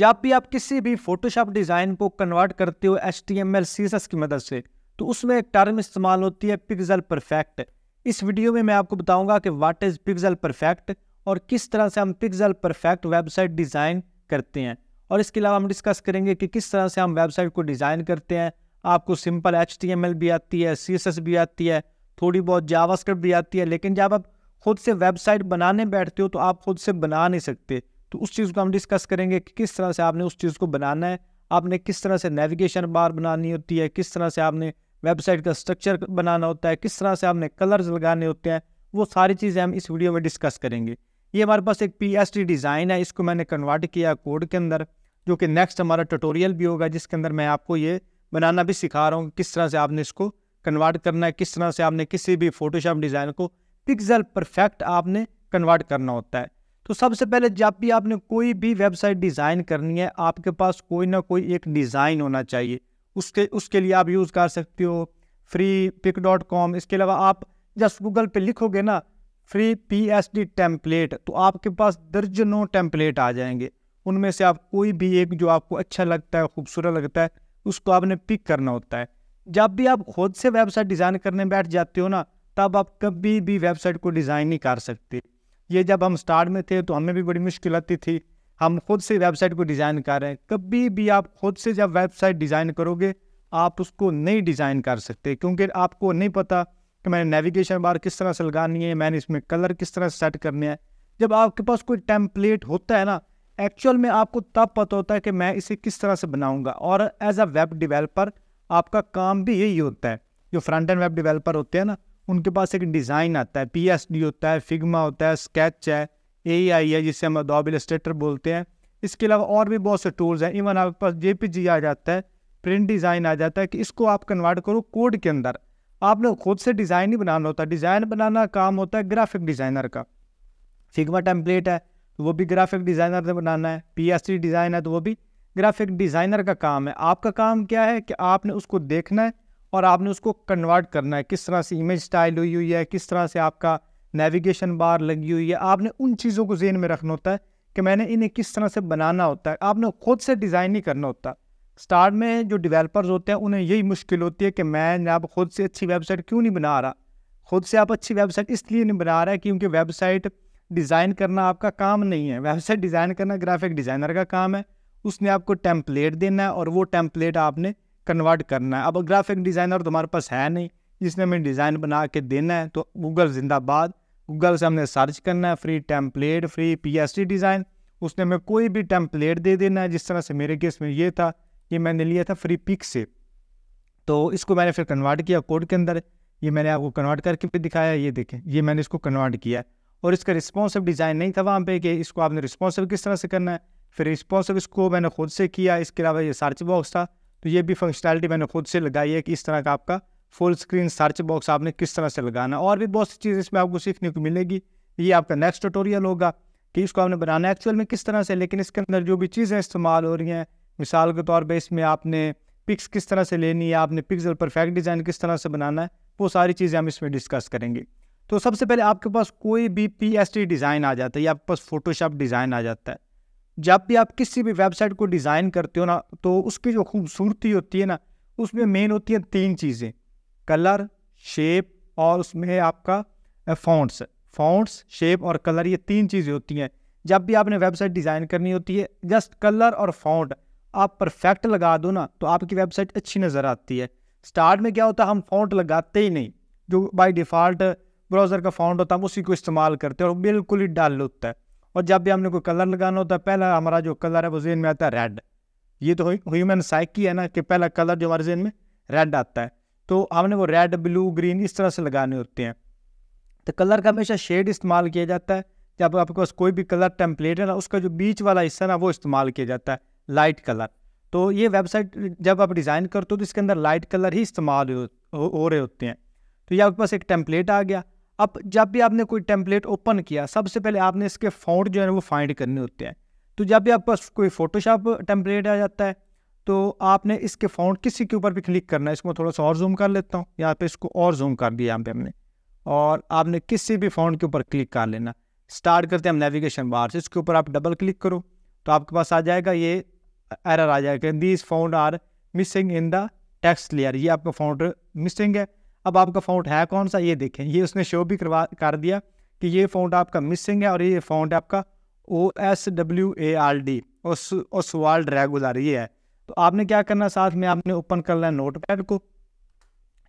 जब भी आप किसी भी फोटोशॉप डिज़ाइन को कन्वर्ट करते हो H T M L C S की मदद से तो उसमें एक टर्म इस्तेमाल होती है पिक्सल परफेक्ट इस वीडियो में मैं आपको बताऊंगा कि व्हाट इज़ पिक्सल परफेक्ट और किस तरह से हम पिक्सल परफेक्ट वेबसाइट डिज़ाइन करते हैं और इसके अलावा हम डिस्कस करेंगे कि किस तरह से हम वेबसाइट को डिज़ाइन करते हैं आपको सिंपल एच भी आती है सी भी आती है थोड़ी बहुत जावास्क्रिप्ट भी आती है लेकिन जब आप खुद से वेबसाइट बनाने बैठते हो तो आप खुद से बना नहीं सकते तो उस चीज़ को हम डिस्कस करेंगे कि किस तरह से आपने उस चीज़ को बनाना है आपने किस तरह से नेविगेशन बार बनानी होती है किस तरह से आपने वेबसाइट का स्ट्रक्चर बनाना होता है किस तरह से आपने कलर्स लगाने होते हैं वो सारी चीज़ें हम इस वीडियो में डिस्कस करेंगे ये हमारे पास एक पी डिज़ाइन है इसको मैंने कन्वर्ट किया कोड के अंदर जो कि नेक्स्ट हमारा ट्यूटोरियल भी होगा जिसके अंदर मैं आपको ये बनाना भी सिखा रहा हूँ किस तरह से आपने इसको कन्वर्ट करना है किस तरह से आपने किसी भी फोटोशॉप डिज़ाइन को पिक्सल परफेक्ट आपने कन्वर्ट करना होता है तो सबसे पहले जब भी आपने कोई भी वेबसाइट डिज़ाइन करनी है आपके पास कोई ना कोई एक डिज़ाइन होना चाहिए उसके उसके लिए आप यूज़ कर सकते हो फ्री पिक डॉट कॉम इसके अलावा आप जस्ट गूगल पे लिखोगे ना free P S D template तो आपके पास दर्जनों टेम्पलेट आ जाएंगे उनमें से आप कोई भी एक जो आपको अच्छा लगता है खूबसूरत लगता है उसको आपने पिक करना होता है जब भी आप खुद से वेबसाइट डिज़ाइन करने बैठ जाते हो ना तब आप कभी भी वेबसाइट को डिज़ाइन नहीं कर सकते ये जब हम स्टार्ट में थे तो हमें भी बड़ी मुश्किल आती थी हम खुद से वेबसाइट को डिज़ाइन कर रहे हैं कभी भी आप खुद से जब वेबसाइट डिज़ाइन करोगे आप उसको नहीं डिज़ाइन कर सकते क्योंकि आपको नहीं पता कि मैंने नेविगेशन बार किस तरह से लगानी है मैंने इसमें कलर किस तरह से सेट करने हैं जब आपके पास कोई टेम्पलेट होता है ना एक्चुअल में आपको तब पता होता है कि मैं इसे किस तरह से बनाऊंगा और एज अ वेब डिवेलपर आपका काम भी यही होता है जो फ्रंट एंड वेब डिवेलपर होते हैं ना उनके पास एक डिज़ाइन आता है पी एस डी होता है फिगमा होता है स्केच है ए आई है जिसे हम अदोब स्टेटर बोलते हैं इसके अलावा और भी बहुत से टूल्स हैं इवन आपके पास जे पी जी आ जाता है प्रिंट डिज़ाइन आ जाता है कि इसको आप कन्वर्ट करो कोड के अंदर आपने खुद से डिज़ाइन ही बनाना होता है डिज़ाइन बनाना काम होता है ग्राफिक डिज़ाइनर का फिग्मा टेम्पलेट है तो वो भी ग्राफिक डिज़ाइनर ने बनाना है पी एस डी डिज़ाइन है तो वो भी ग्राफिक डिज़ाइनर का काम है आपका काम क्या है कि आपने उसको देखना है और आपने उसको कन्वर्ट करना है किस तरह से इमेज स्टाइल हुई हुई है किस तरह से आपका नेविगेशन बार लगी हुई है आपने उन चीज़ों को जेन में रखना होता है कि मैंने इन्हें किस तरह से बनाना होता है आपने खुद से डिज़ाइन नहीं करना होता स्टार्ट में जो डिवेलपर्स होते हैं उन्हें यही मुश्किल होती है कि मैं आप खुद से अच्छी वेबसाइट क्यों नहीं बना रहा खुद से आप अच्छी वेबसाइट इसलिए नहीं बना रहा है क्योंकि वेबसाइट डिज़ाइन करना आपका काम नहीं है वेबसाइट डिज़ाइन करना ग्राफिक डिज़ाइनर का काम है उसने आपको टेम्पलेट देना है और वो टेम्पलेट आपने कन्वर्ट करना है अब ग्राफिक डिज़ाइनर तो हमारे पास है नहीं जिसने हमें डिज़ाइन बना के देना है तो गूगल जिंदाबाद गूगल से हमने सर्च करना है free template free PST design उसने हमें कोई भी टेम्पलेट दे देना है जिस तरह से मेरे केस में ये था ये मैंने लिया था फ्री पिक से तो इसको मैंने फिर कन्वर्ट किया कोड के अंदर ये मैंने आपको कन्वर्ट करके भी दिखाया ये देखें ये मैंने इसको कन्वर्ट किया और इसका रिस्पॉन्सिव डिज़ाइन नहीं था वहाँ पे कि इसको आपने रिस्पॉन्सिव किस तरह से करना है फिर रिस्पॉन्सिव इसको मैंने खुद से किया इसके अलावा ये सर्च बॉक्स था तो ये भी फंक्शनैलिटी मैंने खुद से लगाई है कि इस तरह का आपका फुल स्क्रीन सर्च बॉक्स आपने किस तरह से लगाना और भी बहुत सी चीज़ इसमें आपको सीखने को मिलेगी ये आपका नेक्स्ट ट्यूटोरियल होगा कि इसको आपने बनाना एक्चुअल में किस तरह से लेकिन इसके अंदर जो भी चीज़ें इस्तेमाल हो रही हैं मिसाल के तौर पर इसमें आपने पिक्स किस तरह से लेनी है आपने पिक्सल परफेक्ट डिज़ाइन किस तरह से बनाना है वो सारी चीज़ें हम इसमें डिस्कस करेंगे तो सबसे पहले आपके पास कोई भी पी डिज़ाइन आ जाता है या आपके पास फोटोशॉप डिज़ाइन आ जाता है जब भी आप किसी भी वेबसाइट को डिज़ाइन करते हो ना तो उसकी जो खूबसूरती होती है ना उसमें मेन होती है तीन चीज़ें कलर शेप और उसमें आपका फ़ॉन्ट्स फ़ॉन्ट्स शेप और कलर ये तीन चीज़ें होती हैं जब भी आपने वेबसाइट डिज़ाइन करनी होती है जस्ट कलर और फ़ॉन्ट आप परफेक्ट लगा दो ना तो आपकी वेबसाइट अच्छी नज़र आती है स्टार्ट में क्या होता है हम फ़ॉन्ट लगाते ही नहीं जो बाई डिफ़ॉल्ट ब्राउज़र का फ़ॉन्ट होता है हम उसी को इस्तेमाल करते हैं और बिल्कुल ही डल होता है और जब भी हमने कोई कलर लगाना होता है पहला हमारा जो कलर है वो जेन में आता है रेड ये तो ह्यूमन साइकी है ना कि पहला कलर जो हमारे जेन में रेड आता है तो हमने वो रेड ब्लू ग्रीन इस तरह से लगाने होते हैं तो कलर का हमेशा शेड इस्तेमाल किया जाता है जब आपके पास कोई भी कलर टेम्पलेट है ना उसका जो बीच वाला हिस्सा ना वो इस्तेमाल किया जाता है लाइट कलर तो ये वेबसाइट जब आप डिज़ाइन करते हो तो इसके अंदर लाइट कलर ही इस्तेमाल हो, हो, हो रहे होते हैं तो ये आपके पास एक टेम्पलेट आ गया अब जब भी आपने कोई टेम्पलेट ओपन किया सबसे पहले आपने इसके फॉन्ट जो है वो फाइंड करने होते हैं तो जब भी आपका कोई फोटोशॉप टेम्पलेट आ जाता है तो आपने इसके फॉन्ट किसी के ऊपर भी क्लिक करना है इसको थोड़ा सा और जूम कर लेता हूँ यहाँ पे इसको और जूम कर दिया यहाँ पे हमने और आपने किसी भी फॉन्ट के ऊपर क्लिक कर लेना स्टार्ट करते हैं हम नेविगेशन बार से इसके ऊपर आप डबल क्लिक करो तो आपके पास आ जाएगा ये एरर आ जाएगा these fonts are missing in the text layer ये आपका फाउंड मिसिंग है अब आपका फाउंट है कौन सा ये देखें ये उसने शो भी करवा कर दिया कि ये फाउंट आपका मिसिंग है और ये है आपका O S W A R D world regular ये है तो आपने क्या करना साथ में आपने ओपन कर लिया नोट पैड को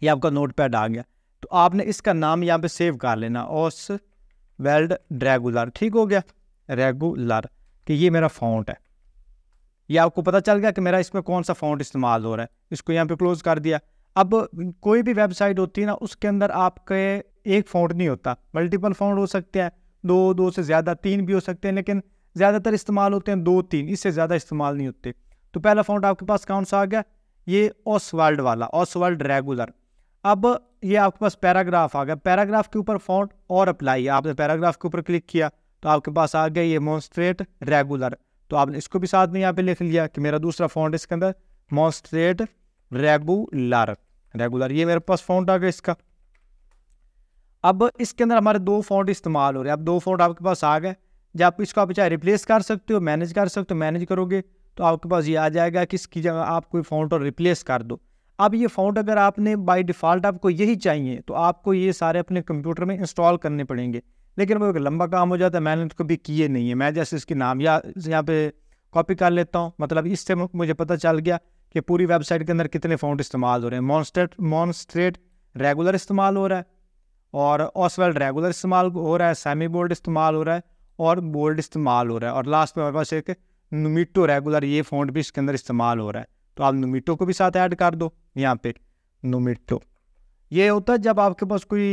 ये आपका नोट पैड आ गया तो आपने इसका नाम यहाँ पे सेव कर लेना ओस वेल्ड रेगुलर ठीक हो गया रेगुलर कि ये मेरा फाउंट है ये आपको पता चल गया कि मेरा इसमें कौन सा फाउंट इस्तेमाल हो रहा है इसको यहाँ पे क्लोज़ कर दिया अब कोई भी वेबसाइट होती है ना उसके अंदर आपके एक फ़ॉन्ट नहीं होता मल्टीपल फ़ॉन्ट हो सकते हैं दो दो से ज़्यादा तीन भी हो सकते हैं लेकिन ज़्यादातर इस्तेमाल होते हैं दो तीन इससे ज़्यादा इस्तेमाल नहीं होते तो पहला फ़ॉन्ट आपके पास कौन सा आ गया ये ऑस वर्ल्ड वाला ऑस वर्ल्ड रेगुलर अब ये आपके पास पैराग्राफ आ गया पैराग्राफ के ऊपर फ़ॉन्ट और अप्लाई आपने पैराग्राफ के ऊपर क्लिक किया तो आपके पास आ गया ये मॉन्स्ट्रेट रेगुलर तो आपने इसको भी साथ में यहाँ पे लिख लिया कि मेरा दूसरा फ़ॉन्ट इसके अंदर मॉन्स्ट्रेट रेगुलर रेगुलर ये मेरे पास फॉन्ट आ गया इसका अब इसके अंदर हमारे दो फॉन्ट इस्तेमाल हो रहे हैं अब दो फॉन्ट आपके पास आ गए जब आप इसको आप चाहे रिप्लेस कर सकते हो मैनेज कर सकते हो मैनेज करोगे तो आपके पास ये आ जाएगा कि इसकी जगह आप कोई फॉन्ट और रिप्लेस कर दो अब ये फ़ॉन्ट अगर आपने बाय डिफ़ॉल्ट आपको यही चाहिए तो आपको ये सारे अपने कंप्यूटर में इंस्टॉल करने पड़ेंगे लेकिन वो एक लंबा काम हो जाता है मैंने तो कभी किए नहीं है मैं जैसे इसके नाम या यहाँ पे कॉपी कर लेता हूँ मतलब इससे मुझे पता चल गया कि पूरी वेबसाइट के अंदर कितने फ़ॉन्ट इस्तेमाल हो रहे हैं मॉन्स्ट्रेट मॉन्स्ट्रेट रेगुलर इस्तेमाल हो रहा है और ऑसवेल रेगुलर इस्तेमाल हो रहा है सेमी बोल्ड इस्तेमाल हो रहा है और बोल्ड इस्तेमाल हो रहा है और लास्ट में हमारे पास एक नोमीटो रेगुलर ये फ़ॉन्ट भी इसके अंदर इस्तेमाल हो रहा है तो आप नोमीटो को भी साथ ऐड कर दो यहाँ पे नोमीटो ये होता है जब आपके पास कोई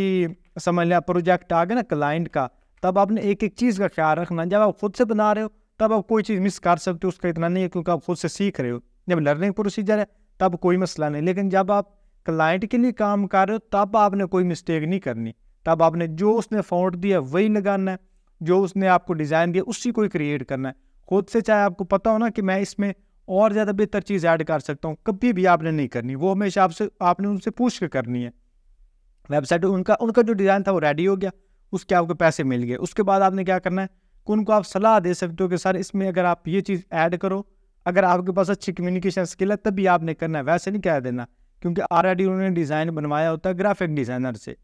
समझ लिया प्रोजेक्ट आ गया ना क्लाइंट का तब आपने एक एक चीज़ का ख्याल रखना जब आप खुद से बना रहे हो तब आप कोई चीज़ मिस कर सकते हो उसका इतना नहीं है क्योंकि आप खुद से सीख रहे हो जब लर्निंग प्रोसीजर है तब कोई मसला नहीं लेकिन जब आप क्लाइंट के लिए काम कर रहे हो तब आपने कोई मिस्टेक नहीं करनी तब आपने जो उसने फॉन्ट दिया वही लगाना है जो उसने आपको डिज़ाइन दिया उसी को ही क्रिएट करना है खुद से चाहे आपको पता हो ना कि मैं इसमें और ज़्यादा बेहतर चीज़ ऐड कर सकता हूँ कभी भी आपने नहीं करनी वो हमेशा आपसे आपने उनसे पूछ कर करनी है वेबसाइट उनका उनका जो डिज़ाइन था वो रेडी हो गया उसके आपको पैसे मिल गए उसके बाद आपने क्या करना है कि उनको आप सलाह दे सकते हो कि सर इसमें अगर आप ये चीज़ ऐड करो अगर आपके पास अच्छी कम्युनिकेशन स्किल है तभी आपने करना है वैसे नहीं कह देना क्योंकि आर ऑलरेडी उन्होंने डिज़ाइन बनवाया होता है ग्राफिक डिज़ाइनर से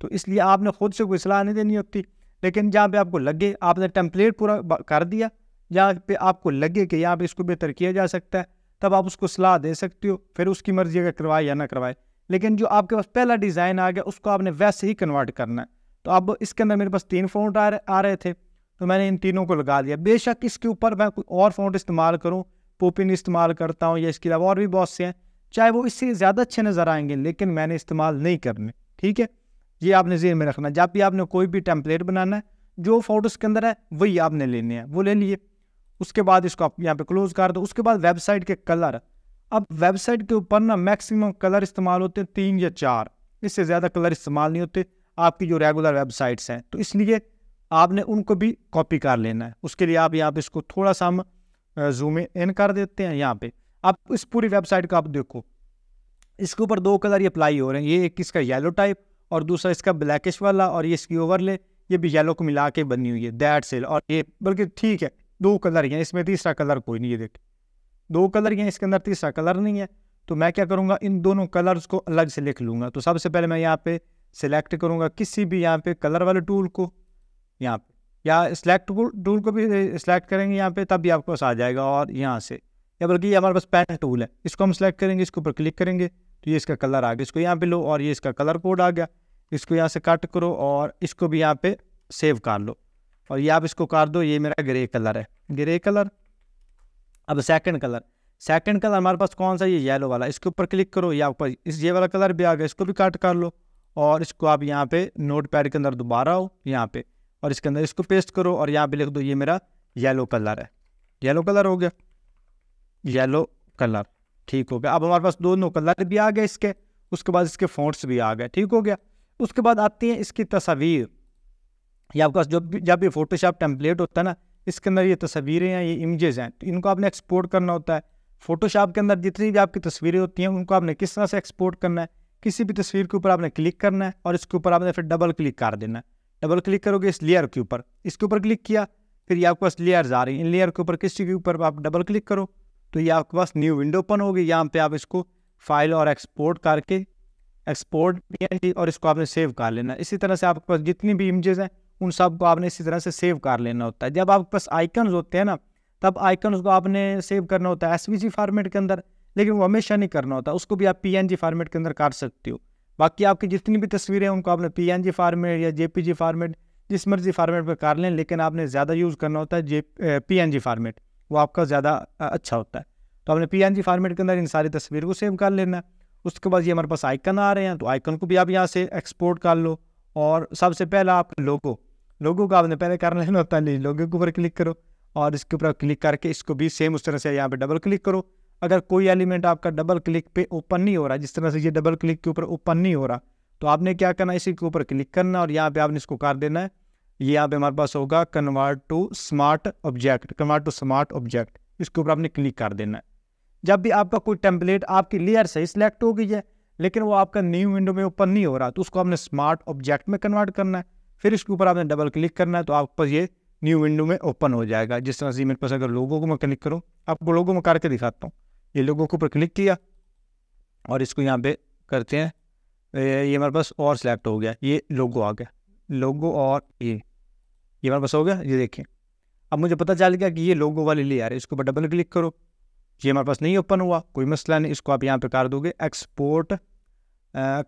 तो इसलिए आपने खुद से कोई सलाह नहीं देनी होती लेकिन जहाँ पे आपको लगे आपने टेम्पलेट पूरा कर दिया जहाँ पे आपको लगे कि यहाँ पे इसको बेहतर किया जा सकता है तब आप उसको सलाह दे सकते हो फिर उसकी मर्जी अगर करवाए या ना करवाए लेकिन जो आपके पास पहला डिज़ाइन आ गया उसको आपने वैसे ही कन्वर्ट करना है तो अब इसके अंदर मेरे पास तीन फोन आ रहे थे तो मैंने इन तीनों को लगा दिया बेशक इसके ऊपर मैं कोई और फोन इस्तेमाल करूँ पोपिन इस्तेमाल करता हूँ या इसके अलावा और भी बहुत से हैं चाहे वो इससे ज़्यादा अच्छे नज़र आएंगे लेकिन मैंने इस्तेमाल नहीं करने ठीक है ये आपने जेहन में रखना जब भी आपने कोई भी टेम्पलेट बनाना है जो फोटोज़ के अंदर है वही आपने लेने हैं वो ले लिए उसके बाद इसको आप यहाँ पे क्लोज कर दो उसके बाद वेबसाइट के कलर अब वेबसाइट के ऊपर ना मैक्सिमम कलर इस्तेमाल होते हैं तीन या चार इससे ज़्यादा कलर इस्तेमाल नहीं होते आपकी जो रेगुलर वेबसाइट्स हैं तो इसलिए आपने उनको भी कॉपी कर लेना है उसके लिए आप यहाँ पर इसको थोड़ा सा हम जूम इन कर देते हैं यहाँ पे आप इस पूरी वेबसाइट का आप देखो इसके ऊपर दो कलर ये अप्लाई हो रहे हैं ये एक इसका येलो टाइप और दूसरा इसका ब्लैकिश वाला और ये इसकी ओवरले ये भी येलो को मिला के बनी हुई है दैट सेल और ये बल्कि ठीक है दो कलर हैं इसमें तीसरा कलर कोई नहीं है देख दो कलर हैं इसके अंदर तीसरा कलर नहीं है तो मैं क्या करूँगा इन दोनों कलर्स को अलग से लिख लूँगा तो सबसे पहले मैं यहाँ पे सिलेक्ट करूँगा किसी भी यहाँ पे कलर वाले टूल को यहाँ पे या सिलेक्ट टूल को भी सिलेक्ट करेंगे यहाँ पे तब भी आपके पास आ जाएगा और यहाँ से या बल्कि ये हमारे पास पेन टूल है इसको हम सिलेक्ट करेंगे इसके ऊपर क्लिक करेंगे तो ये इसका कलर आ गया इसको यहाँ पे लो और ये इसका कलर कोड आ गया इसको यहाँ से कट करो और इसको भी यहाँ पे सेव कर लो और ये आप इसको कर दो ये मेरा ग्रे कलर है ग्रे कलर अब सेकेंड कलर सेकेंड कलर हमारे पास कौन सा ये येलो वाला इसके ऊपर क्लिक करो या आपका इस ये वाला कलर भी आ गया इसको भी कट कर लो और इसको आप यहाँ पे नोट पैड के अंदर दोबारा हो यहाँ पे और इसके अंदर इसको पेस्ट करो और यहाँ पर लिख दो ये मेरा येलो कलर है येलो कलर हो गया येलो कलर ठीक हो गया अब हमारे पास दोनों कलर भी आ गए इसके उसके बाद इसके फोन्ट्स भी आ गए ठीक हो गया उसके बाद आती हैं इसकी तस्वीर ये आपके पास जब जब भी फोटोशॉप टेम्पलेट होता है ना इसके अंदर ये तस्वीरें हैं ये इमेजेस हैं तो इनको आपने एक्सपोर्ट करना होता है फोटोशॉप के अंदर जितनी भी आपकी तस्वीरें होती हैं उनको आपने किस तरह से एक्सपोर्ट करना है किसी भी तस्वीर के ऊपर आपने क्लिक करना है और इसके ऊपर आपने फिर डबल क्लिक कर देना है डबल क्लिक करोगे इस लेयर के ऊपर इसके ऊपर क्लिक किया फिर ये आपके पास लेयर्स आ रही हैं इन लेयर के ऊपर किसी के ऊपर आप डबल क्लिक करो तो ये आपके पास न्यू विंडो ओपन होगी यहाँ पे आप इसको फाइल और एक्सपोर्ट करके एक्सपोर्ट और इसको आपने सेव कर लेना इसी तरह से आपके पास जितनी भी इमेजेस हैं उन सब को आपने इसी तरह से सेव कर लेना होता है जब आपके पास आइकन्स होते हैं ना तब आइकन्स को आपने सेव करना होता है एस फॉर्मेट के अंदर लेकिन वो हमेशा नहीं करना होता उसको भी आप पी फॉर्मेट के अंदर कर सकते हो बाकी आपकी जितनी भी तस्वीरें उनको आपने पी फार्मेट या जे फार्मेट जिस मर्जी फार्मेट पर कर लें लेकिन आपने ज़्यादा यूज़ करना होता है जे पी फार्मेट वो आपका ज़्यादा अच्छा होता है तो आपने पी फार्मेट के अंदर इन सारी तस्वीर को सेव कर लेना उसके बाद ये हमारे पास आइकन आ रहे हैं तो आइकन को भी आप यहाँ से एक्सपोर्ट कर लो और सबसे पहला आप लोगो लोगो का आपने पहले कर लेना होता है लोगो के ऊपर क्लिक करो और इसके ऊपर क्लिक करके इसको भी सेम उस तरह से यहाँ पर डबल क्लिक करो अगर कोई एलिमेंट आपका डबल क्लिक पे ओपन नहीं हो रहा जिस तरह से ये डबल क्लिक के ऊपर ओपन नहीं हो रहा तो आपने क्या करना इसी के ऊपर क्लिक करना और यहाँ पे आपने इसको कर देना है ये यहाँ पे हमारे पास होगा convert to smart object convert to smart object इसके ऊपर आपने क्लिक कर देना है जब भी आपका कोई टेम्पलेट आपकी लेयर से सिलेक्ट हो गई है लेकिन वो आपका न्यू विंडो में ओपन नहीं हो रहा तो उसको आपने स्मार्ट ऑब्जेक्ट में कन्वर्ट करना है फिर इसके ऊपर आपने डबल क्लिक करना है तो आपके पास ये न्यू विंडो में ओपन हो जाएगा जिस तरह से मेरे पास अगर लोगों को मैं क्लिक करूँ आपको लोगों में करके दिखाता हूँ ये लोगों को ऊपर क्लिक किया और इसको यहाँ पे करते हैं ये हमारे पास और सिलेक्ट हो गया ये लोगो आ गया लोगो और ये ये हमारे पास हो गया ये देखें अब मुझे पता चल गया कि ये लोगो वाले ले आ रहे इसको डबल क्लिक करो ये हमारे पास नहीं ओपन हुआ कोई मसला नहीं इसको आप यहाँ पे कर दोगे export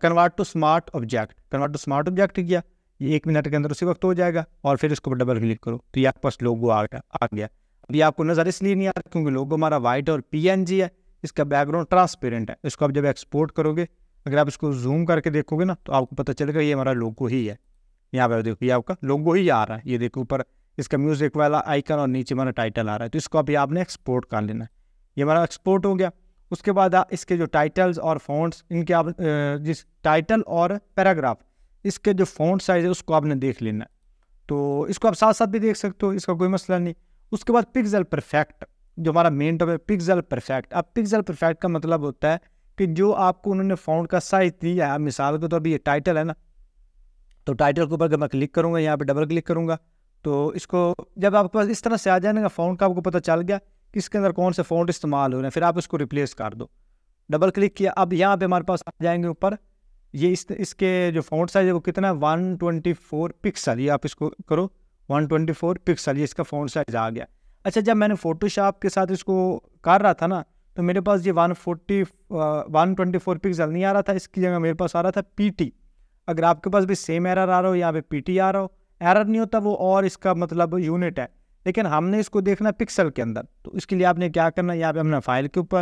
convert to smart object convert to smart object किया ये एक मिनट के अंदर उसी वक्त हो जाएगा और फिर इसको डबल क्लिक करो तो ये आपके पास लोगो आ गया आ गया अभी आपको नज़र इसलिए नहीं आ रहा क्योंकि लोगो हमारा वाइट और पी है इसका बैकग्राउंड ट्रांसपेरेंट है इसको आप जब एक्सपोर्ट करोगे अगर आप इसको जूम करके देखोगे ना तो आपको पता चलेगा ये हमारा लोगो ही है यहाँ पर देखो ये आपका लोगो ही आ रहा है ये देखो ऊपर इसका म्यूजिक वाला आइकन और नीचे हमारा टाइटल आ रहा है तो इसको अभी आपने एक्सपोर्ट कर लेना है ये हमारा एक्सपोर्ट हो गया उसके बाद इसके जो टाइटल्स और फॉन्ट्स इनके आप जिस टाइटल और पैराग्राफ इसके जो फॉन्ट साइज है उसको आपने देख लेना है तो इसको आप साथ साथ भी देख सकते हो इसका कोई मसला नहीं उसके बाद पिक्सल परफेक्ट जो हमारा मेन टॉपिक पिक्सल परफेक्ट अब पिक्सल परफेक्ट का मतलब होता है कि जो आपको उन्होंने फ़ॉन्ट का साइज दिया है मिसाल के तौर तो पर ये टाइटल है ना तो टाइटल के ऊपर मैं क्लिक करूँगा यहाँ पर डबल क्लिक करूँगा तो इसको जब आपके पास इस तरह से आ जाएगा फ़ॉन्ट का आपको पता चल गया कि इसके अंदर कौन से फ़ॉन्ट इस्तेमाल हो रहे हैं फिर आप इसको रिप्लेस कर दो डबल क्लिक किया अब यहाँ पे हमारे पास आ जाएंगे ऊपर ये इस इसके जो फ़ॉन्ट साइज़ है वो कितना है वन ट्वेंटी फोर पिक्सल ये आप इसको करो वन ट्वेंटी फोर पिक्सल ये इसका फ़ॉन्ट साइज़ आ गया अच्छा जब मैंने फ़ोटोशॉप के साथ इसको कर रहा था ना तो मेरे पास ये one forty one twenty four pixel नहीं आ रहा था इसकी जगह मेरे पास आ रहा था पी अगर आपके पास भी सेम एरर आ रहा हो यहाँ पे पी आ रहा हो एरर नहीं होता वो और इसका मतलब यूनिट है लेकिन हमने इसको देखना पिक्सल के अंदर तो इसके लिए आपने क्या करना यहाँ पे हमने फाइल के ऊपर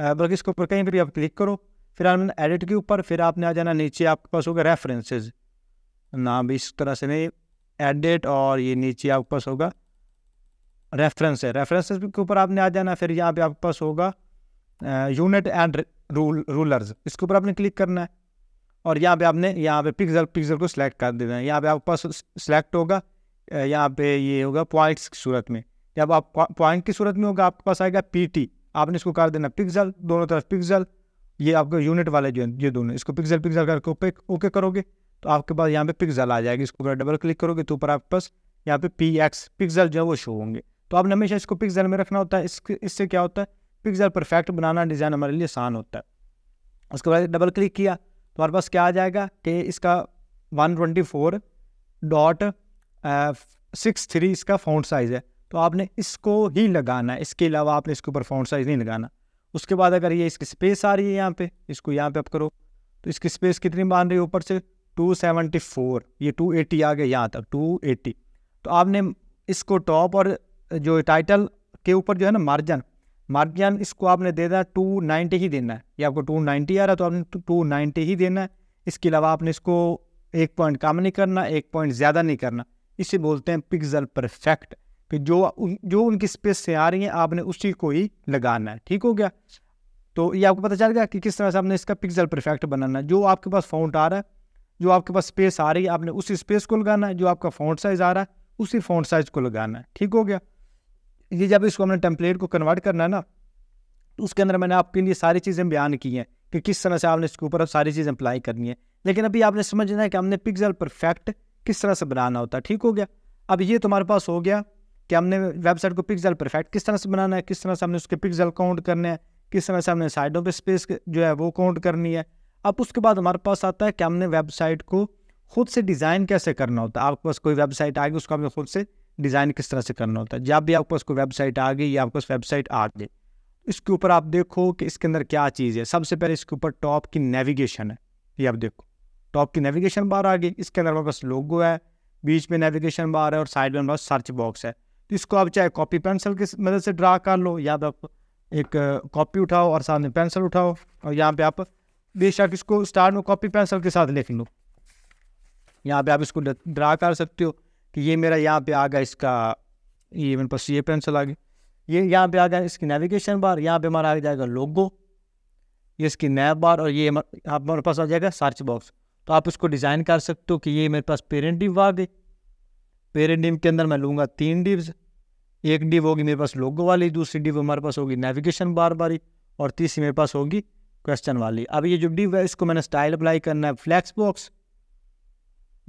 बल्कि मतलब इसके ऊपर कहीं पर भी आप क्लिक करो फिर आपने एडिट के ऊपर फिर आपने आ जाना नीचे आपके पास होगा रेफरेंसेज नाम इस तरह से नहीं एडिट और ये नीचे आपके पास होगा रेफरेंस है रेफरेंसेस के ऊपर आपने आ जाना फिर यहाँ पे आपके पास होगा यूनिट एंड रूल रूलर्स इसके ऊपर आपने क्लिक करना है और यहाँ पे आपने यहाँ पे पिक्सल पिक्सल को सिलेक्ट कर देना है यहाँ पे आपके पास सिलेक्ट होगा यहाँ पे ये होगा पॉइंट्स की सूरत में जब आप पॉइंट की सूरत में होगा आपके पास आएगा पी आपने इसको कर देना पिक्सल दोनों तरफ पिक्सल ये आपका यूनिट वाले जो ये दोनों इसको पिक्सल पिक्सल करके ओपे ओके करोगे तो आपके पास यहाँ पे पिक्सल आ जाएगी इसको ऊपर डबल क्लिक करोगे तो ऊपर आपके पास यहाँ पे पी एक्स पिक्सल जो है वो शो होंगे तो आपने हमेशा इसको पिक्सल में रखना होता है इससे क्या होता है पिक्सल परफेक्ट बनाना डिज़ाइन हमारे लिए आसान होता है उसके बाद डबल क्लिक किया तो हमारे पास क्या आ जाएगा कि इसका one twenty four dot six three इसका फाउंड साइज़ है तो आपने इसको ही लगाना है इसके अलावा आपने इसके ऊपर फाउंड साइज़ नहीं लगाना उसके बाद अगर ये इसकी स्पेस आ रही है यहाँ पे इसको यहाँ पे आप करो तो इसकी स्पेस कितनी बांध रही है ऊपर से 274 ये 280 आ गया यहाँ तक 280 तो आपने इसको टॉप और जो टाइटल के ऊपर जो है ना मार्जिन मार्जिन इसको आपने दे देना टू नाइन्टी ही देना है ये आपको टू नाइन्टी आ रहा है तो आपने टू नाइन्टी ही देना है इसके अलावा आपने इसको एक पॉइंट कम नहीं करना एक पॉइंट ज़्यादा नहीं करना इसे बोलते हैं पिक्सल परफेक्ट कि जो जो उनकी स्पेस से आ रही हैं आपने उसी को ही लगाना है ठीक हो गया तो ये आपको पता चल गया कि किस तरह से आपने इसका पिक्सल परफेक्ट बनाना है जो आपके पास फाउंट आ रहा है जो आपके पास स्पेस आ रही है आपने उसी स्पेस को लगाना है जो आपका फाउंट साइज़ आ रहा है उसी फाउंट साइज़ को लगाना है ठीक हो गया ये जब इसको हमने टेम्पलेट को कन्वर्ट करना है ना तो उसके अंदर मैंने आपके लिए सारी चीज़ें बयान की हैं कि किस तरह से आपने इसके ऊपर अब सारी चीज़ें अप्लाई करनी है लेकिन अभी आपने समझना है कि हमने पिक्सल परफेक्ट किस तरह से बनाना होता है ठीक हो गया अब ये तुम्हारे पास हो गया कि हमने वेबसाइट को पिक्सल परफेक्ट किस तरह से बनाना है किस तरह से हमने उसके पिक्सल काउंट करने हैं किस तरह से हमने साइडों पर स्पेस जो है वो काउंट करनी है अब उसके बाद हमारे पास आता है कि हमने वेबसाइट को खुद से डिज़ाइन कैसे करना होता है आपके पास कोई वेबसाइट आएगी उसको हमने खुद से डिज़ाइन किस तरह से करना होता है जब भी आपको उसको वेबसाइट आ गई या आपको वेबसाइट आ गई तो इसके ऊपर आप देखो कि इसके अंदर क्या चीज़ है सबसे पहले इसके ऊपर टॉप की नेविगेशन है ये आप देखो टॉप की नेविगेशन बार आ गई इसके अंदर हमारे पास लोगो है बीच में नेविगेशन बार है और साइड में हमारे पास सर्च बॉक्स है तो इसको आप चाहे कॉपी पेंसिल की मदद से ड्रा कर लो या तो आप एक कॉपी उठाओ और साथ में पेंसिल उठाओ और यहाँ पे आप बेशक इसको स्टार्ट में कॉपी पेंसिल के साथ लिख लो यहाँ पे आप इसको ड्रा कर सकते हो कि ये मेरा यहाँ पे आ गया इसका ये मेरे पास ये पेंसिल आ गई ये यहाँ पे आ गया इसकी नेविगेशन बार यहाँ पे हमारा आ जाएगा लोगो ये इसकी नैब बार और ये हमारे पास आ जाएगा सर्च बॉक्स तो आप इसको डिज़ाइन कर सकते हो कि ये मेरे पास पेरेंट डिव आ गई पेरेंट डिव के अंदर मैं लूँगा तीन डिव्स एक डिव होगी मेरे पास लोगो वाली दूसरी डिव हमारे पास होगी नेविगेशन बार बारी और तीसरी मेरे पास होगी क्वेश्चन वाली अब ये जो डिव है इसको मैंने स्टाइल अप्लाई करना है फ्लैक्स बॉक्स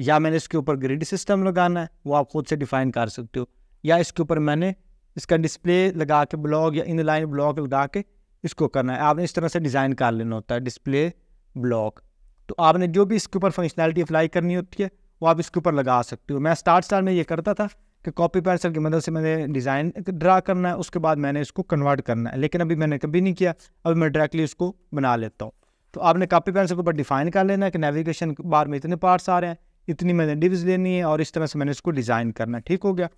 या मैंने इसके ऊपर ग्रिड सिस्टम लगाना है वो आप खुद से डिफ़ाइन कर सकते हो या इसके ऊपर मैंने इसका डिस्प्ले लगा के ब्लॉग या इन लाइन ब्लॉक लगा के इसको करना है आपने इस तरह से डिज़ाइन कर लेना होता है डिस्प्ले ब्लॉक तो आपने जो भी इसके ऊपर फंक्शनैलिटी अप्लाई करनी होती है वो आप इसके ऊपर लगा सकते हो मैं स्टार्ट स्टार्ट में ये करता था कि कॉपी पेंसिल की मदद से मैंने डिज़ाइन ड्रा करना है उसके बाद मैंने इसको कन्वर्ट करना है लेकिन अभी मैंने कभी नहीं किया अभी मैं डायरेक्टली इसको बना लेता हूँ तो आपने कॉपी पेंसिल के ऊपर डिफाइन कर लेना है कि नेविगेशन बार में इतने पार्ट्स आ रहे हैं इतनी मैंने डिब्स लेनी है और इस तरह से मैंने इसको डिज़ाइन करना है ठीक हो गया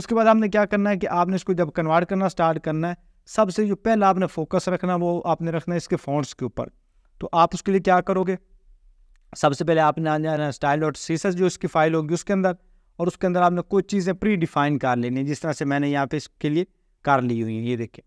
उसके बाद आपने क्या करना है कि आपने इसको जब कन्वर्ट करना स्टार्ट करना है सबसे जो पहला आपने फोकस रखना वो आपने रखना है इसके फॉन्ट्स के ऊपर तो आप उसके लिए क्या करोगे सबसे पहले आपने आ जाना स्टाइल डॉट सीसस जो इसकी फाइल होगी उसके अंदर और उसके अंदर आपने कुछ चीज़ें प्री डिफाइन कर लेनी है जिस तरह से मैंने यहाँ पे इसके लिए कर ली हुई है ये देखिए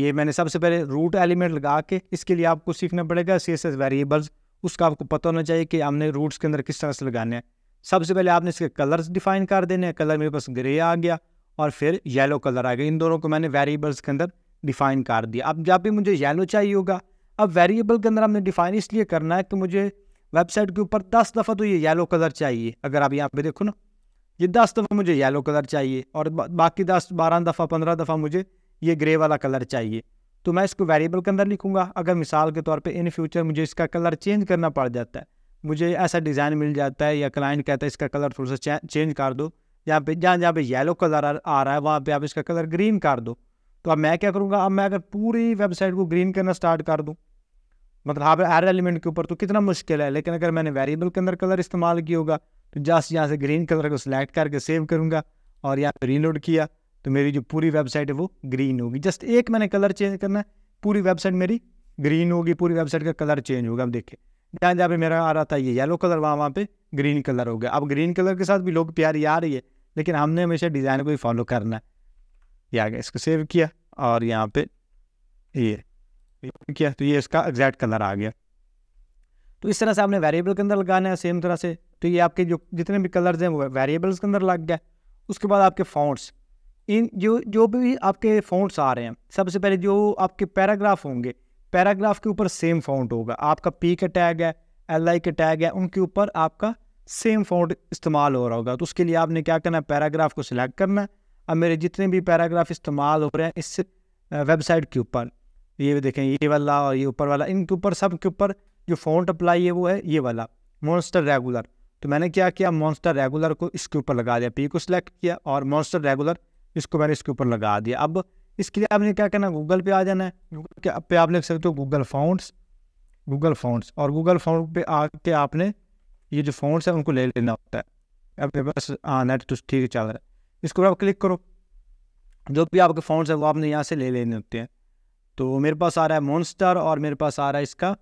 ये मैंने सबसे पहले रूट एलिमेंट लगा के इसके लिए आपको सीखना पड़ेगा सी वेरिएबल्स उसका आपको पता होना चाहिए कि हमने रूट्स के अंदर किस तरह से लगाने हैं सबसे पहले आपने इसके कलर्स डिफाइन कर देने हैं कलर मेरे पास ग्रे आ गया और फिर येलो कलर आ गया इन दोनों को मैंने वेरिएबल्स के अंदर डिफाइन कर दिया अब जब भी मुझे येलो चाहिए होगा अब वेरिएबल के अंदर हमने डिफाइन इसलिए करना है कि मुझे वेबसाइट के ऊपर दस दफ़ा तो ये येलो कलर चाहिए अगर आप यहाँ पर देखो ना ये दस दफ़ा मुझे येलो कलर चाहिए और बाकी दस बारह दफ़ा पंद्रह दफ़ा मुझे ये ग्रे वाला कलर चाहिए तो मैं इसको वेरिएबल के अंदर लिखूंगा अगर मिसाल के तौर पे इन फ्यूचर मुझे इसका कलर चेंज करना पड़ जाता है मुझे ऐसा डिज़ाइन मिल जाता है या क्लाइंट कहता है इसका कलर थोड़ा सा चेंज कर दो यहाँ पे जहाँ जहाँ पे येलो कलर आ रहा है वहाँ पे आप इसका कलर ग्रीन कर दो तो अब मैं क्या करूँगा अब मैं अगर पूरी वेबसाइट को ग्रीन करना स्टार्ट कर दूँ मतलब हाँ हर एलिमेंट के ऊपर तो कितना मुश्किल है लेकिन अगर मैंने वेरिएबल के अंदर कलर इस्तेमाल किया होगा तो जस्ट यहाँ से ग्रीन कलर को सिलेक्ट करके सेव करूँगा और यहाँ पर रीलोड किया तो मेरी जो पूरी वेबसाइट है वो ग्रीन होगी जस्ट एक मैंने कलर चेंज करना है पूरी वेबसाइट मेरी ग्रीन होगी पूरी वेबसाइट का कलर चेंज होगा अब देखिए जहाँ जहाँ पे मेरा आ रहा था ये येलो कलर वहाँ वहाँ पे ग्रीन कलर हो गया अब ग्रीन कलर के साथ भी लोग प्यारी आ रही है लेकिन हमने हमेशा डिज़ाइन को ही फॉलो करना है ये आ गया इसको सेव किया और यहाँ पे ये किया तो ये इसका एग्जैक्ट कलर आ गया तो इस तरह से आपने वेरिएबल के अंदर लगाना है सेम तरह से तो ये आपके जो जितने भी कलर्स हैं वो वेरिएबल्स के अंदर लग गया उसके बाद आपके फ़ॉन्ट्स इन जो जो भी आपके फ़ॉन्ट्स आ रहे हैं सबसे पहले जो आपके पैराग्राफ होंगे पैराग्राफ के ऊपर सेम फ़ॉन्ट होगा आपका पी का टैग है एल आई का टैग है उनके ऊपर आपका सेम फ़ॉन्ट इस्तेमाल हो रहा होगा तो उसके लिए आपने क्या करना है पैराग्राफ को सिलेक्ट करना है अब मेरे जितने भी पैराग्राफ इस्तेमाल हो रहे हैं इस वेबसाइट के ऊपर ये भी देखें ये वाला और ये ऊपर वाला इनके ऊपर सब के ऊपर जो फ़ॉन्ट अप्लाई है वो है ये वाला मॉन्स्टर रेगुलर तो मैंने क्या किया मॉन्स्टर रेगुलर को इसके ऊपर लगा दिया पी को सिलेक्ट किया और मॉन्स्टर रेगुलर इसको मैंने इसके ऊपर लगा दिया अब इसके लिए आपने क्या करना गूगल पे आ जाना है गूगल के पे आप लिख सकते हो गूगल फाउंड्स गूगल फाउंड्स और गूगल फाउंड पे आके आपने ये जो फाउंड्स है उनको ले लेना होता है अब बस हाँ नेट तो ठीक चल रहा है इसके ऊपर आप क्लिक करो जो भी आपके फाउंड्स हैं वो आपने यहाँ से ले लेने होते हैं तो मेरे पास आ रहा है मोन्स्टर और मेरे पास आ रहा है इसका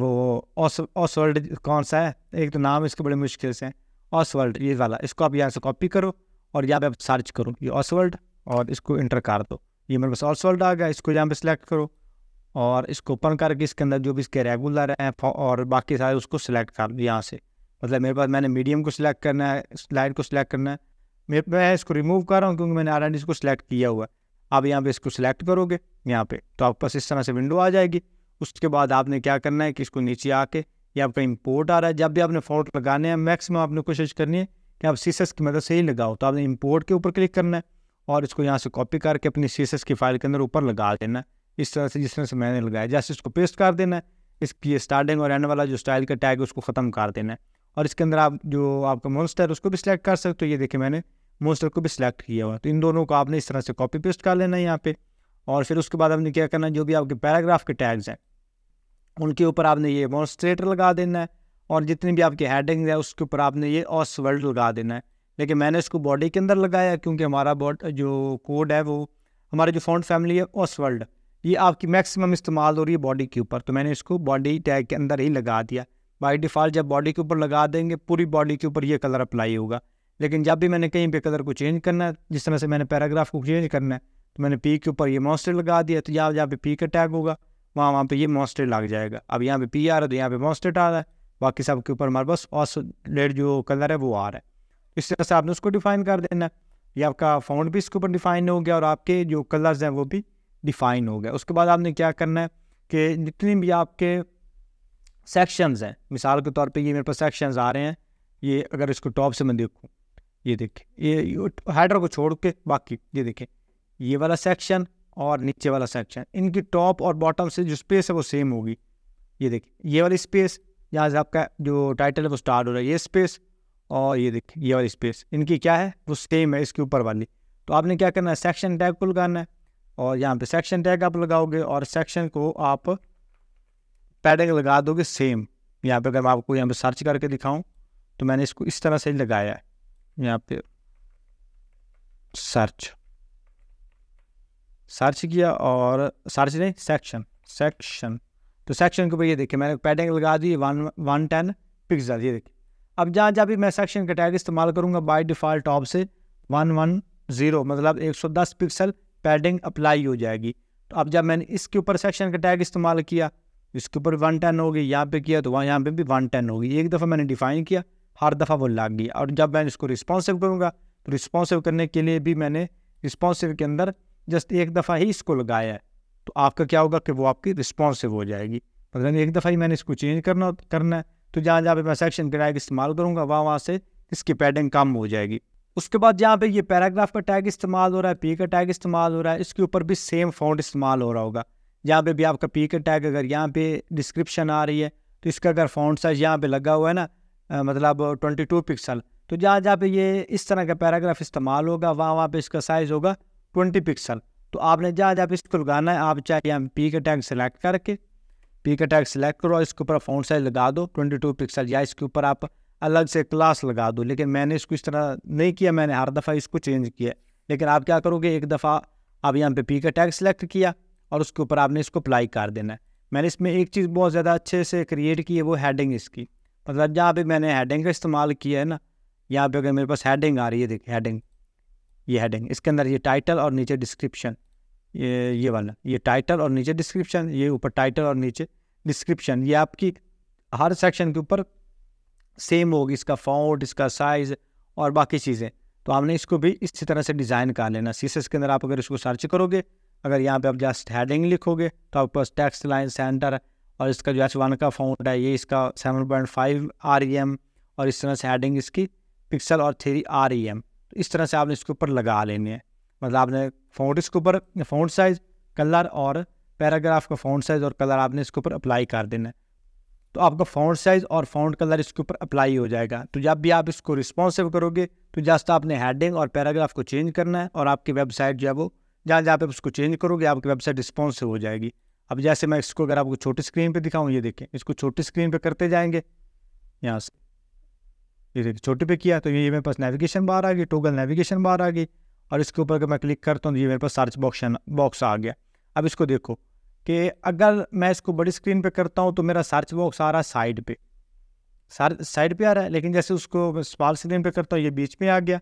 वो ऑस ऑसवर्ल्ड कौन सा है एक तो नाम इसके बड़े मुश्किल से है ऑसवर्ल्ड ये वाला इसको आप यहाँ से कॉपी करो और यहाँ पे आप सर्च करो ये ऑसवर्ल्ड और इसको इंटर कर दो ये मेरे पास ऑसवर्ल्ड आ गया इसको यहाँ पे सिलेक्ट करो और इसको ओपन करके इसके अंदर जो भी इसके रेगुलर हैं और बाकी सारे उसको सिलेक्ट कर लो यहाँ से मतलब मेरे पास मैंने मीडियम को सिलेक्ट करना है स्लाइड को सिलेक्ट करना है मेरे मैं इसको रिमूव कर रहा हूँ क्योंकि मैंने आर इसको सिलेक्ट किया हुआ है आप यहाँ पे इसको सिलेक्ट करोगे यहाँ पे तो आपके पास इस तरह से विंडो आ जाएगी उसके बाद आपने क्या करना है कि इसको नीचे आके या आपका इम्पोर्ट आ रहा है जब भी आपने फॉल्ट लगाने हैं मैक्सिमम आपने कोशिश करनी है या आप सीसेस की मदद से ही लगाओ तो आपने इम्पोर्ट के ऊपर क्लिक करना है और इसको यहाँ से कॉपी करके अपनी सीसेस की फाइल के अंदर ऊपर लगा देना इस तरह से जिस तरह से मैंने लगाया जैसे इसको पेस्ट कर देना है इसकी स्टार्टिंग और एंड वाला जो स्टाइल का टैग है उसको ख़त्म कर देना है और इसके अंदर आप जो आपका मोस्टर है उसको भी सिलेक्ट कर सकते हो ये देखिए मैंने मोस्टर को भी सिलेक्ट किया हुआ तो इन दोनों को आपने इस तरह से कॉपी पेस्ट कर लेना है यहाँ पर और फिर उसके बाद आपने क्या करना है जो भी आपके पैराग्राफ के टैग्स हैं उनके ऊपर आपने ये मॉन्स्ट्रेटर लगा देना है और जितनी भी आपकी हेडिंग है उसके ऊपर आपने ये ऑस वर्ल्ड लगा देना है लेकिन मैंने इसको बॉडी के अंदर लगाया क्योंकि हमारा बॉड जो कोड है वो हमारा जो फॉन्ट फैमिली है ऑस वर्ल्ड ये आपकी मैक्सिमम इस्तेमाल हो रही है बॉडी के ऊपर तो मैंने इसको बॉडी टैग के अंदर ही लगा दिया बाई डिफ़ॉल्ट जब बॉडी के ऊपर लगा देंगे पूरी बॉडी के ऊपर ये कलर अप्लाई होगा लेकिन जब भी मैंने कहीं पे कलर को चेंज करना है जिस तरह से मैंने पैराग्राफ को चेंज करना है तो मैंने पी के ऊपर ये मॉस्टर लगा दिया तो यहाँ जहाँ पे पी का टैग होगा वहाँ वहाँ पे ये मॉस्टर लग जाएगा अब यहाँ पे पी आ रहा है तो यहाँ पे मॉस्टर आ रहा है बाकी सब के ऊपर हमारे पास ऑस डेड जो कलर है वो आ रहा है इस तरह से आपने उसको डिफाइन कर देना है ये आपका फाउंड भी इसके ऊपर डिफाइन हो गया और आपके जो कलर्स हैं वो भी डिफाइन हो गया उसके बाद आपने क्या करना है कि जितनी भी आपके सेक्शंस हैं मिसाल के तौर पे ये मेरे पास सेक्शंस आ रहे हैं ये अगर इसको टॉप से मैं देखूँ ये देखें ये हाइडर को छोड़ के बाकी ये देखें ये वाला सेक्शन और नीचे वाला सेक्शन इनकी टॉप और बॉटम से जो स्पेस है वो सेम होगी ये देखें ये वाली स्पेस यहाँ से आपका जो टाइटल है वो स्टार्ट हो रहा है ये स्पेस और ये देखिए ये वाली स्पेस इनकी क्या है वो सेम है इसके ऊपर वाली तो आपने क्या करना है सेक्शन टैग को लगाना है और यहाँ पे सेक्शन टैग आप लगाओगे और सेक्शन को आप पैडिंग लगा दोगे सेम यहाँ पे अगर मैं आपको यहाँ पे सर्च करके दिखाऊं तो मैंने इसको इस तरह से लगाया है यहाँ पे सर्च सर्च किया और सर्च नहीं सेक्शन सेक्शन तो सेक्शन के ऊपर ये देखिए मैंने पैडिंग लगा दी वन वन टेन पिक्सल ये देखिए अब जहाँ जहाँ भी मैं सेक्शन का टैग इस्तेमाल करूँगा बाई डिफ़ॉल्ट टॉप से वन वन ज़ीरो मतलब एक सौ दस पिक्सल पैडिंग अप्लाई हो जाएगी तो अब जब मैंने इसके ऊपर सेक्शन का टैग इस्तेमाल किया इसके ऊपर वन टेन होगी यहाँ पर किया तो वहाँ यहाँ पर भी वन टेन होगी एक दफ़ा मैंने डिफ़ाइन किया हर दफ़ा वो लाग गई और जब मैं इसको रिस्पॉन्सिव करूँगा तो रिस्पॉन्सिव करने के लिए भी मैंने रिस्पॉन्सिव के अंदर जस्ट एक दफ़ा ही इसको लगाया है तो आपका क्या होगा कि वो आपकी रिस्पॉन्सिव हो जाएगी मतलब एक दफ़ा ही मैंने इसको चेंज करना करना है तो जहाँ जहाँ पे मैं सेक्शन का टैग इस्तेमाल करूँगा वहाँ वहाँ से इसकी पैडिंग कम हो जाएगी उसके बाद जहाँ पे ये पैराग्राफ का टैग इस्तेमाल हो रहा है पी का टैग इस्तेमाल हो रहा है इसके ऊपर भी सेम फॉन्ट इस्तेमाल हो रहा होगा जहाँ पे भी आपका पी का टैग अगर यहाँ पे डिस्क्रिप्शन आ रही है तो इसका अगर फॉन्ट साइज यहाँ पर लगा हुआ है ना मतलब ट्वेंटी टू पिक्सल तो जहाँ जहाँ पे ये इस तरह का पैराग्राफ इस्तेमाल होगा वहाँ वहाँ पर इसका साइज़ होगा ट्वेंटी पिक्सल तो आपने जहाँ जहाँ इसको लगाना है आप चाहे यहाँ पी का टैग सेलेक्ट करके पी का टैग सेलेक्ट करो इसके ऊपर फोन साइज लगा दो 22 पिक्सल या इसके ऊपर आप अलग से क्लास लगा दो लेकिन मैंने इसको इस तरह नहीं किया मैंने हर दफ़ा इसको चेंज किया लेकिन आप क्या करोगे एक दफ़ा आप यहाँ पे पी का टैग सेलेक्ट किया और उसके ऊपर आपने इसको अप्लाई कर देना है मैंने इसमें एक चीज़ बहुत ज़्यादा अच्छे से क्रिएट की है वो हैडिंग इसकी मतलब जहाँ पर मैंने हैडिंग का इस्तेमाल किया है ना यहाँ पे अगर मेरे पास हैडिंग आ रही है देखिए हैडिंग ये हेडिंग इसके अंदर ये टाइटल और नीचे डिस्क्रिप्शन ये ये वाला ये टाइटल और नीचे डिस्क्रिप्शन ये ऊपर टाइटल और नीचे डिस्क्रिप्शन ये आपकी हर सेक्शन के ऊपर सेम होगी इसका फाउंड इसका साइज और बाकी चीज़ें तो आपने इसको भी इसी तरह से डिज़ाइन कर लेना सी के अंदर आप अगर इसको सर्च करोगे अगर यहाँ पे आप जस्ट हेडिंग लिखोगे तो आपके पास टैक्स लाइन सेंटर और इसका जो एच वन का फाउंड है ये इसका seven point five R E M और इस तरह से हेडिंग इसकी पिक्सल और थ्री आर ई एम इस तरह से आपने इसके ऊपर लगा लेने हैं मतलब आपने फाउंड इसके ऊपर फाउंड साइज़ कलर और पैराग्राफ का फाउंड साइज़ और कलर आपने इसके ऊपर अप्लाई कर देना है तो आपका फाउंड साइज़ और फाउंड कलर इसके ऊपर अप्लाई हो जाएगा तो जब भी आप इसको रिस्पॉन्सिव करोगे तो जस्ट आपने हेडिंग और पैराग्राफ को चेंज करना है और आपकी वेबसाइट जो है वो जहाँ जहाँ पे उसको चेंज करोगे आपकी वेबसाइट रिस्पॉन्सिव हो जाएगी अब जैसे मैं इसको अगर आपको छोटी स्क्रीन पर दिखाऊँ ये देखें इसको छोटी स्क्रीन पर करते जाएंगे यहाँ से ये छोटे पे किया तो ये मेरे पास नेविगेशन बार आ गई टोगल नेविगेशन बार आ गई और इसके ऊपर अगर मैं क्लिक करता हूँ तो ये मेरे पास सर्च बॉक्स बॉक्स आ गया अब इसको देखो कि अगर मैं इसको बड़ी स्क्रीन पे करता हूँ तो मेरा सर्च बॉक्स आ रहा है साइड पे साइड पे आ रहा है लेकिन जैसे उसको स्मॉल स्क्रीन पे करता हूँ ये बीच में आ गया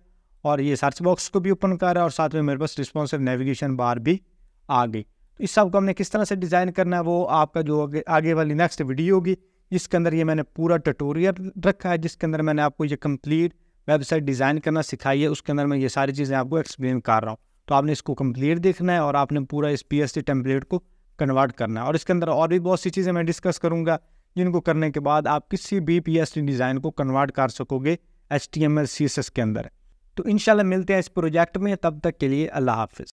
और ये सर्च बॉक्स को भी ओपन कर रहा है और साथ में मेरे पास रिस्पॉन्सिव नेविगेशन बार भी आ गई तो इस सब को हमने किस तरह से डिज़ाइन करना है वो आपका जो आगे वाली नेक्स्ट वीडियो होगी जिसके अंदर ये मैंने पूरा टटोरियल रखा है जिसके अंदर मैंने आपको ये कंप्लीट वेबसाइट डिज़ाइन करना सिखाई है उसके अंदर मैं ये सारी चीज़ें आपको एक्सप्लेन कर रहा हूँ तो आपने इसको कंप्लीट देखना है और आपने पूरा इस पी एस टेम्पलेट को कन्वर्ट करना है और इसके अंदर और भी बहुत सी चीज़ें मैं डिस्कस करूँगा जिनको करने के बाद आप किसी भी पी एस डिज़ाइन को कन्वर्ट कर सकोगे H T M L C S S के अंदर तो इन मिलते हैं इस प्रोजेक्ट में तब तक के लिए अल्लाह हाफिज़